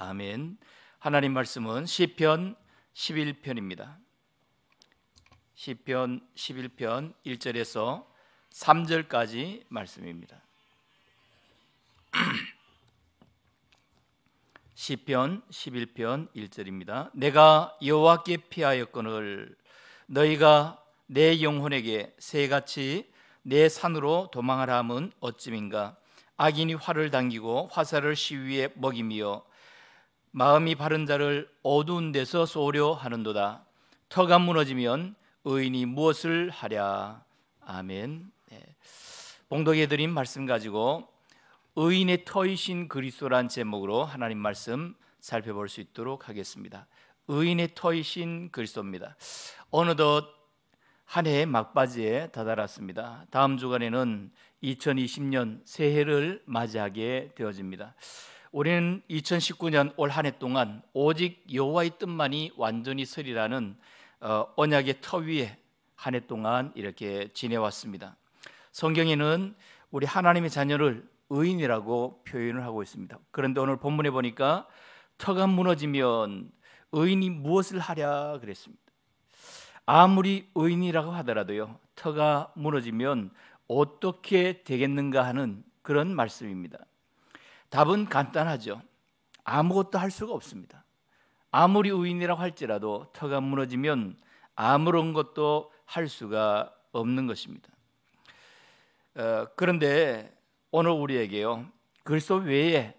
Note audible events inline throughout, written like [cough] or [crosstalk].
아멘. 하나님 말씀은 시편 11편입니다. 시편 11편 1절에서 3절까지 말씀입니다. [clears throat] 시편 11편 1절입니다. 내가 여호와께 피하였거늘 너희가 내 영혼에게 새같이 내 산으로 도망하라 함은 어찌민가 악인이 활을 당기고 화살을 시위에 먹이며 마음이 바른 자를 어두운 데서 쏘려 하는도다. 터가 무너지면 의인이 무엇을 하랴. 아멘. 네. 예. 봉덕에 드린 말씀 가지고 의인의 터이신 그리스도란 제목으로 하나님 말씀 살펴볼 수 있도록 하겠습니다. 의인의 터이신 그리스도입니다. 어느덧 한 해의 막바지에 다다랐습니다. 다음 주간에는 2020년 새해를 맞이하게 되어집니다. 우리는 2019년 올 한 해 동안 오직 여호와의 뜻만이 완전히 서리라는 어, 언약의 터 위에 한 해 동안 이렇게 지내왔습니다. 성경에는 우리 하나님의 자녀를 의인이라고 표현을 하고 있습니다. 그런데 오늘 본문에 보니까 터가 무너지면 의인이 무엇을 하랴 그랬습니다. 아무리 의인이라고 하더라도요. 터가 무너지면 어떻게 되겠는가 하는 그런 말씀입니다. 답은 간단하죠. 아무것도 할 수가 없습니다. 아무리 우인이라고 할지라도 터가 무너지면 아무런 것도 할 수가 없는 것입니다. 어, 그런데 오늘 우리에게요 그리스도 외에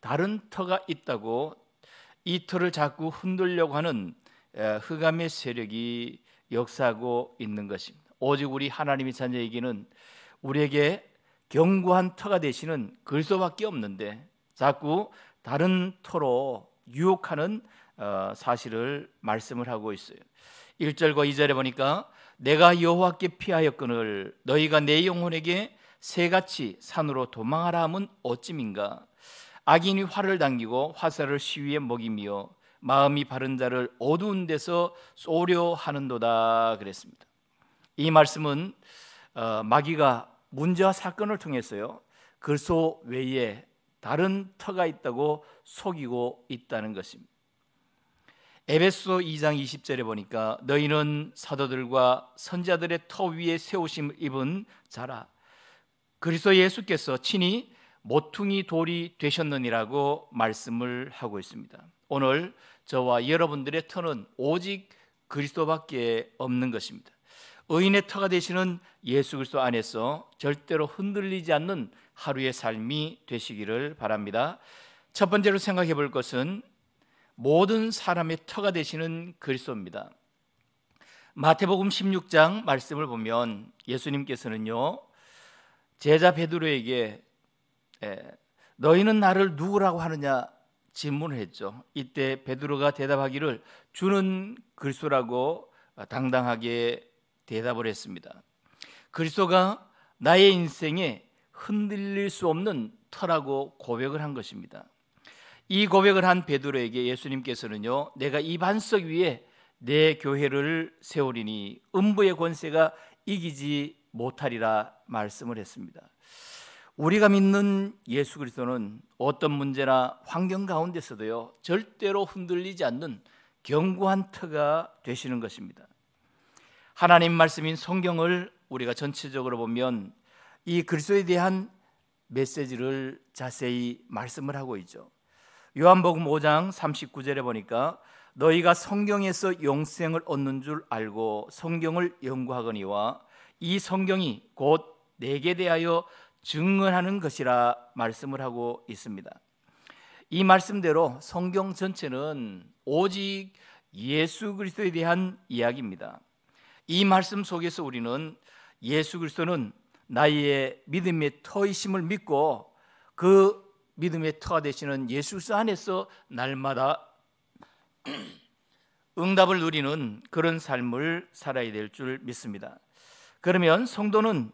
다른 터가 있다고 이 터를 자꾸 흔들려고 하는 흑암의 세력이 역사하고 있는 것입니다. 오직 우리 하나님의 자녀에게는 우리에게 견고한 터가 되시는 글소밖에 없는데 자꾸 다른 터로 유혹하는 어, 사실을 말씀을 하고 있어요. 1절과 2절에 보니까 내가 여호와께 피하였거늘 너희가 내 영혼에게 새같이 산으로 도망하라 함은 어찌민가 악인이 활을 당기고 화살을 시위에 먹이며 마음이 바른 자를 어두운 데서 쏘려 하는도다 그랬습니다. 이 말씀은 어, 마귀가 문제와 사건을 통해서요 글소 외에 다른 터가 있다고 속이고 있다는 것입니다. 에베소 2장 20절에 보니까 너희는 사도들과 선자들의 터 위에 세우심 입은 자라 그리스도 예수께서 친히 모퉁이 돌이 되셨느니라고 말씀을 하고 있습니다. 오늘 저와 여러분들의 터는 오직 그리스도밖에 없는 것입니다. 의인의 터가 되시는 예수 그리스도 안에서 절대로 흔들리지 않는 하루의 삶이 되시기를 바랍니다. 첫 번째로 생각해 볼 것은 모든 사람의 터가 되시는 그리스도입니다. 마태복음 16장 말씀을 보면 예수님께서는요 제자 베드로에게 예, 너희는 나를 누구라고 하느냐 질문을 했죠. 이때 베드로가 대답하기를 주는 그리스도라고 당당하게 대답을 했습니다. 그리스도가 나의 인생에 흔들릴 수 없는 터라고 고백을 한 것입니다. 이 고백을 한 베드로에게 예수님께서는요, 내가 이 반석 위에 내 교회를 세우리니 음부의 권세가 이기지 못하리라 말씀을 했습니다. 우리가 믿는 예수 그리스도는 어떤 문제나 환경 가운데서도요 절대로 흔들리지 않는 견고한 터가 되시는 것입니다. 하나님 말씀인 성경을 우리가 전체적으로 보면 이그리스도에 대한 메시지를 자세히 말씀을 하고 있죠. 요한복음 5장 39절에 보니까 너희가 성경에서 영생을 얻는 줄 알고 성경을 연구하거니와 이 성경이 곧 내게 대하여 증언하는 것이라 말씀을 하고 있습니다. 이 말씀대로 성경 전체는 오직 예수 그리스도에 대한 이야기입니다. 이 말씀 속에서 우리는 예수 그리스도는 나의 믿음의 터이심을 믿고 그 믿음의 터가 되시는 예수 안에서 날마다 [clears throat] 응답을 누리는 그런 삶을 살아야 될 줄 믿습니다. 그러면 성도는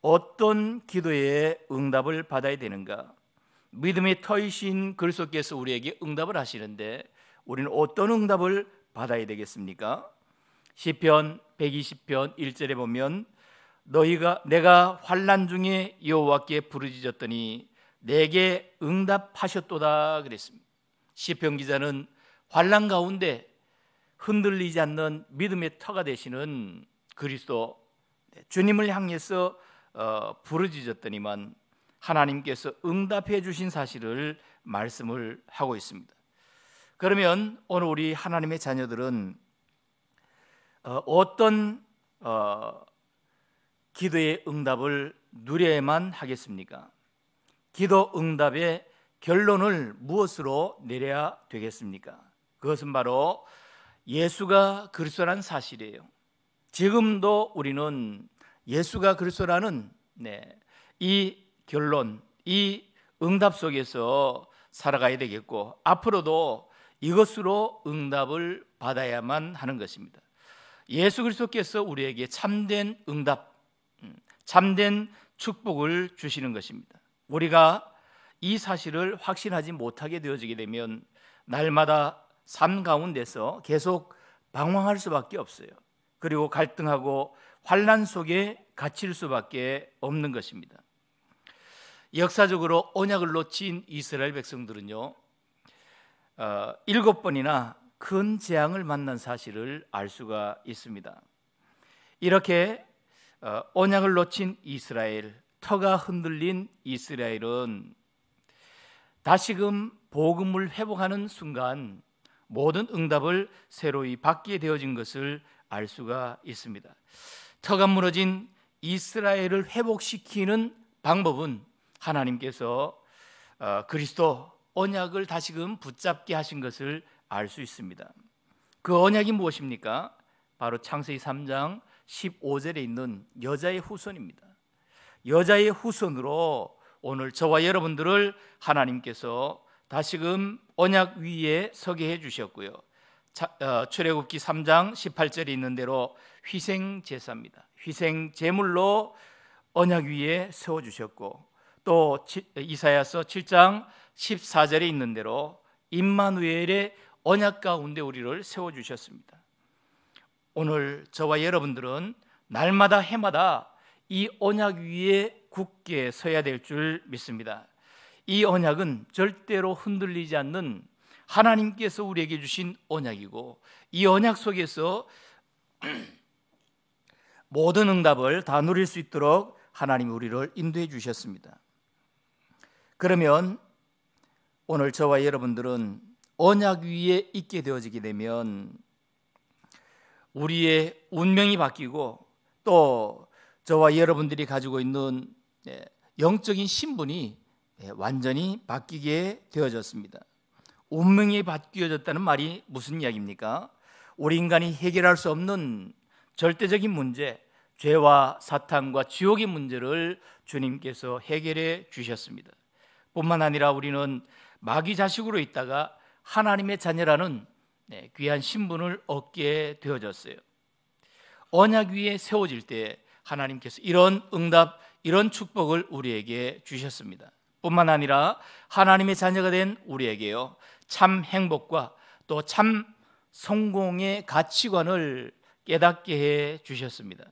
어떤 기도에 응답을 받아야 되는가? 믿음의 터이신 그리스도께서 우리에게 응답을 하시는데 우리는 어떤 응답을 받아야 되겠습니까? 시편 120편 1절에 보면 너희가 내가 환난 중에 여호와께 부르짖었더니 내게 응답하셨도다 그랬습니다. 시편 기자는 환난 가운데 흔들리지 않는 믿음의 터가 되시는 그리스도 네, 주님을 향해서 어, 부르짖었더니만 하나님께서 응답해 주신 사실을 말씀을 하고 있습니다. 그러면 오늘 우리 하나님의 자녀들은 어, 어떤 어, 기도의 응답을 누려야만 하겠습니까? 기도 응답의 결론을 무엇으로 내려야 되겠습니까? 그것은 바로 예수가 그리스도라는 사실이에요. 지금도 우리는 예수가 그리스도라는 네, 이 결론, 이 응답 속에서 살아가야 되겠고 앞으로도 이것으로 응답을 받아야만 하는 것입니다. 예수 그리스도께서 우리에게 참된 응답, 음, 참된 축복을 주시는 것입니다. 우리가 이 사실을 확신하지 못하게 되어지게 되면 날마다 삶 가운데서 계속 방황할 수밖에 없어요. 그리고 갈등하고 환란 속에 갇힐 수밖에 없는 것입니다. 역사적으로 언약을 놓친 이스라엘 백성들은요, 어, 일곱 번이나 큰 재앙을 만난 사실을 알 수가 있습니다. 이렇게 어, 언약을 놓친 이스라엘, 터가 흔들린 이스라엘은 다시금 복음을 회복하는 순간 모든 응답을 새로이 받게 되어진 것을 알 수가 있습니다. 터가 무너진 이스라엘을 회복시키는 방법은 하나님께서 어, 그리스도 언약을 다시금 붙잡게 하신 것을 알수 있습니다. 그 언약이 무엇입니까? 바로 창세기 3장 15절에 있는 여자의 후손입니다. 여자의 후손으로 오늘 저와 여러분들을 하나님께서 다시금 언약 위에 서게 해 주셨고요. 어, 출애굽기 3장 18절에 있는 대로 희생 제사입니다. 희생 제물로 언약 위에 세워 주셨고 또 이사야서 7장 14절에 있는 대로 임마누엘의 언약 가운데 우리를 세워 주셨습니다. 오늘 저와 여러분들은 날마다 해마다 이 언약 위에 굳게 서야 될 줄 믿습니다. 이 언약은 절대로 흔들리지 않는 하나님께서 우리에게 주신 언약이고 이 언약 속에서 [clears throat] 모든 응답을 다 누릴 수 있도록 하나님이 우리를 인도해 주셨습니다. 그러면 오늘 저와 여러분들은 언약 위에 있게 되어지게 되면 우리의 운명이 바뀌고 또 저와 여러분들이 가지고 있는 예, 영적인 신분이 예, 완전히 바뀌게 되어졌습니다. 운명이 바뀌어졌다는 말이 무슨 이야기입니까? 우리 인간이 해결할 수 없는 절대적인 문제, 죄와 사탄과 지옥의 문제를 주님께서 해결해 주셨습니다. 뿐만 아니라 우리는 마귀 자식으로 있다가 하나님의 자녀라는 네, 귀한 신분을 얻게 되어졌어요. 언약 위에 세워질 때 하나님께서 이런 응답, 이런 축복을 우리에게 주셨습니다. 뿐만 아니라 하나님의 자녀가 된 우리에게요. 참 행복과 또 참 성공의 가치관을 깨닫게 해 주셨습니다.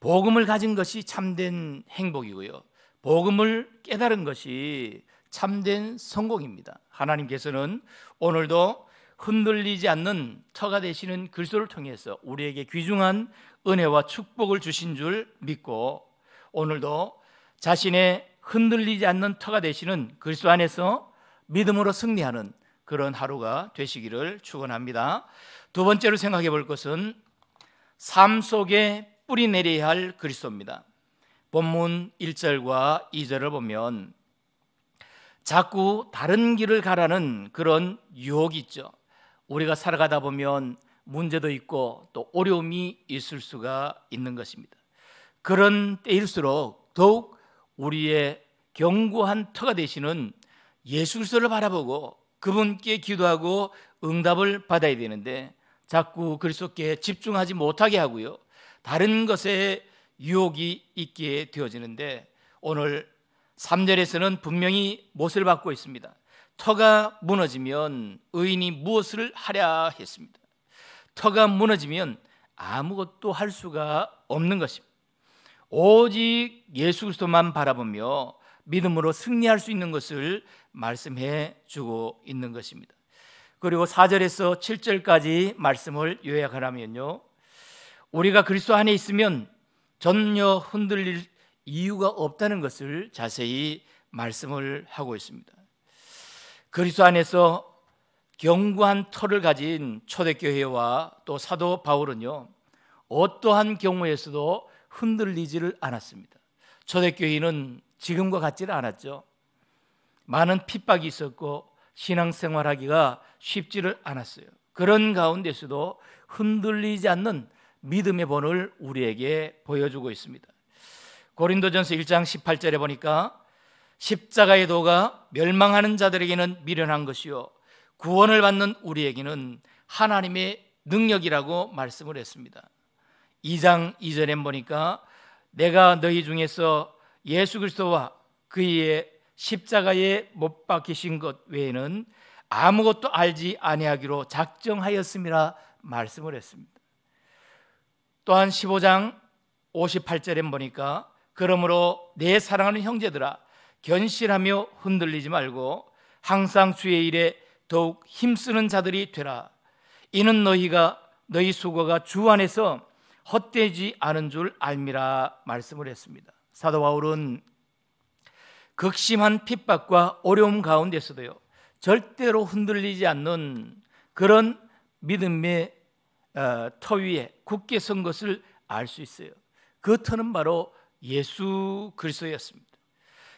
복음을 가진 것이 참된 행복이고요. 복음을 깨달은 것이 참된 성공입니다. 하나님께서는 오늘도 흔들리지 않는 처가 되시는 글소를 통해서 우리에게 귀중한 은혜와 축복을 주신 줄 믿고 오늘도 자신의 흔들리지 않는 터가 되시는 글소 안에서 믿음으로 승리하는 그런 하루가 되시기를 축원합니다. 두 번째로 생각해 볼 것은 삶 속에 뿌리 내려야 할 그리스도입니다. 본문 1절과 2절을 보면 자꾸 다른 길을 가라는 그런 유혹이 있죠. 우리가 살아가다 보면 문제도 있고 또 어려움이 있을 수가 있는 것입니다. 그런 때일수록 더욱 우리의 견고한 터가 되시는 예수 를 바라보고 그분께 기도하고 응답을 받아야 되는데 자꾸 그리스도께 집중하지 못하게 하고요. 다른 것에 유혹이 있게 되어지는데 오늘 3절에서는 분명히 못을 받고 있습니다. 터가 무너지면 의인이 무엇을 하랴 했습니다. 터가 무너지면 아무것도 할 수가 없는 것입니다. 오직 예수 그리스도만 바라보며 믿음으로 승리할 수 있는 것을 말씀해 주고 있는 것입니다. 그리고 4절에서 7절까지 말씀을 요약하라면요. 우리가 그리스도 안에 있으면 전혀 흔들릴 이유가 없다는 것을 자세히 말씀을 하고 있습니다. 그리스도 안에서 견고한 터를 가진 초대교회와 또 사도 바울은요 어떠한 경우에서도 흔들리지를 않았습니다. 초대교회는 지금과 같지는 않았죠. 많은 핍박이 있었고 신앙생활하기가 쉽지를 않았어요. 그런 가운데서도 흔들리지 않는 믿음의 본을 우리에게 보여주고 있습니다. 고린도전서 1장 18절에 보니까 십자가의 도가 멸망하는 자들에게는 미련한 것이요 구원을 받는 우리에게는 하나님의 능력이라고 말씀을 했습니다. 2장 2절엔 보니까 내가 너희 중에서 예수 그리스도와 그의 십자가에 못 박히신 것 외에는 아무것도 알지 아니하기로 작정하였음이라 말씀을 했습니다. 또한 15장 58절엔 보니까 그러므로 내 사랑하는 형제들아 견실하며 흔들리지 말고 항상 주의 일에 더욱 힘쓰는 자들이 되라. 이는 너희가 너희 수고가 주 안에서 헛되지 않은 줄 알미라 말씀을 했습니다. 사도 바울은 극심한 핍박과 어려움 가운데서도요. 절대로 흔들리지 않는 그런 믿음의 어, 터 위에 굳게 선 것을 알 수 있어요. 그 터는 바로 예수 그리스도였습니다.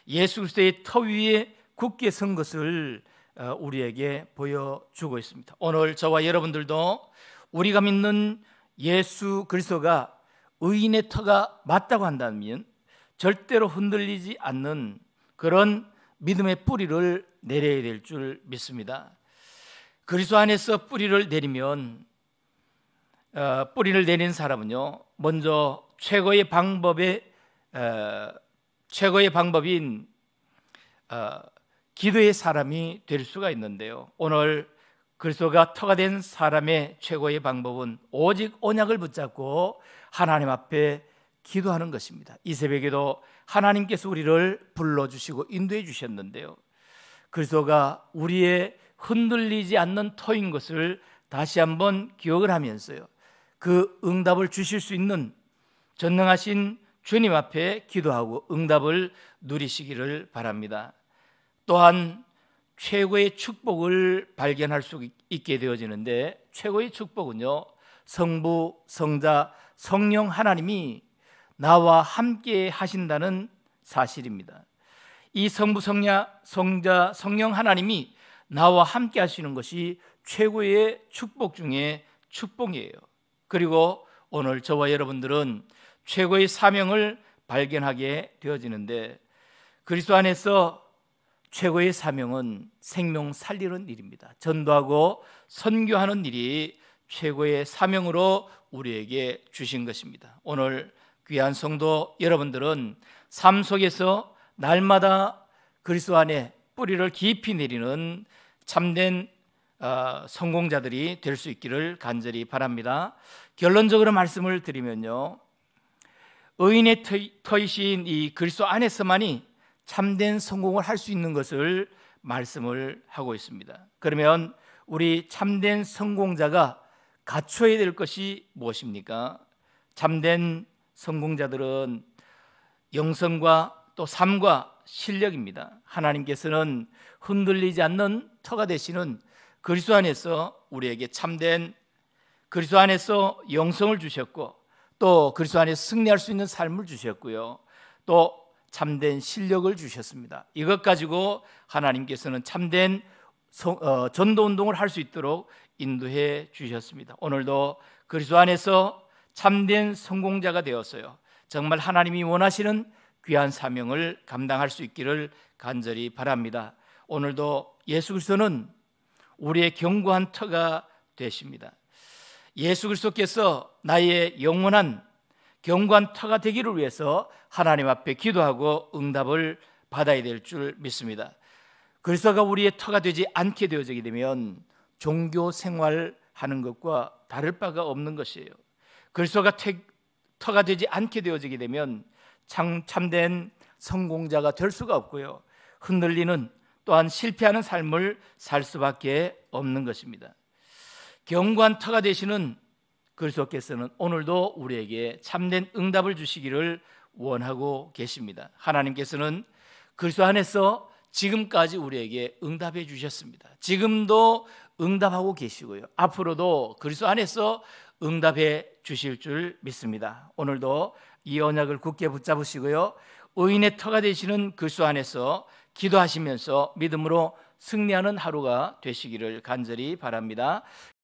예수 그리스도의 터 위에 굳게 선 것을 어, 우리에게 보여주고 있습니다. 오늘 저와 여러분들도 우리가 믿는 예수 그리스도가 의인의 터가 맞다고 한다면 절대로 흔들리지 않는 그런 믿음의 뿌리를 내려야 될 줄 믿습니다. 그리스도 안에서 뿌리를 내리면 어, 뿌리를 내린 사람은요 먼저 최고의 방법에 어, 최고의 방법인 어, 기도의 사람이 될 수가 있는데요. 오늘 글소가 터가 된 사람의 최고의 방법은 오직 언약을 붙잡고 하나님 앞에 기도하는 것입니다. 이 새벽에도 하나님께서 우리를 불러주시고 인도해 주셨는데요. 글소가 우리의 흔들리지 않는 터인 것을 다시 한번 기억을 하면서요. 그 응답을 주실 수 있는 전능하신 주님 앞에 기도하고 응답을 누리시기를 바랍니다. 또한 최고의 축복을 발견할 수 있게 되어지는데 최고의 축복은요. 성부, 성자, 성령 하나님이 나와 함께 하신다는 사실입니다. 이 성부, 성야, 성자, 성령 하나님이 나와 함께 하시는 것이 최고의 축복 중에 축복이에요. 그리고 오늘 저와 여러분들은 최고의 사명을 발견하게 되어지는데 그리스도 안에서 최고의 사명은 생명 살리는 일입니다. 전도하고 선교하는 일이 최고의 사명으로 우리에게 주신 것입니다. 오늘 귀한 성도 여러분들은 삶 속에서 날마다 그리스도 안에 뿌리를 깊이 내리는 참된 어, 성공자들이 될 수 있기를 간절히 바랍니다. 결론적으로 말씀을 드리면요. 의인의 터이신 이 그리스도 안에서만이 참된 성공을 할 수 있는 것을 말씀을 하고 있습니다. 그러면 우리 참된 성공자가 갖춰야 될 것이 무엇입니까? 참된 성공자들은 영성과 또 삶과 실력입니다. 하나님께서는 흔들리지 않는 터가 되시는 그리스도 안에서 우리에게 참된 그리스도 안에서 영성을 주셨고 또 그리스도 안에 승리할 수 있는 삶을 주셨고요. 또 참된 실력을 주셨습니다. 이것 가지고 하나님께서는 참된 어, 전도 운동을 할 수 있도록 인도해 주셨습니다. 오늘도 그리스도 안에서 참된 성공자가 되었어요. 정말 하나님이 원하시는 귀한 사명을 감당할 수 있기를 간절히 바랍니다. 오늘도 예수 그리스도는 우리의 견고한 터가 되십니다. 예수 그리스도께서 나의 영원한 경관터가 되기를 위해서 하나님 앞에 기도하고 응답을 받아야 될 줄 믿습니다. 그리가 우리의 터가 되지 않게 되어지게 되면 종교 생활하는 것과 다를 바가 없는 것이에요. 그리스도 터가 되지 않게 되어지게 되면 참, 참된 성공자가 될 수가 없고요. 흔들리는 또한 실패하는 삶을 살 수밖에 없는 것입니다. 경관타가 되시는 그리스도께서는 오늘도 우리에게 참된 응답을 주시기를 원하고 계십니다. 하나님께서는 그리스도 안에서 지금까지 우리에게 응답해 주셨습니다. 지금도 응답하고 계시고요. 앞으로도 그리스도 안에서 응답해 주실 줄 믿습니다. 오늘도 이 언약을 굳게 붙잡으시고요. 의인의 터가 되시는 그리스도 안에서 기도하시면서 믿음으로 승리하는 하루가 되시기를 간절히 바랍니다.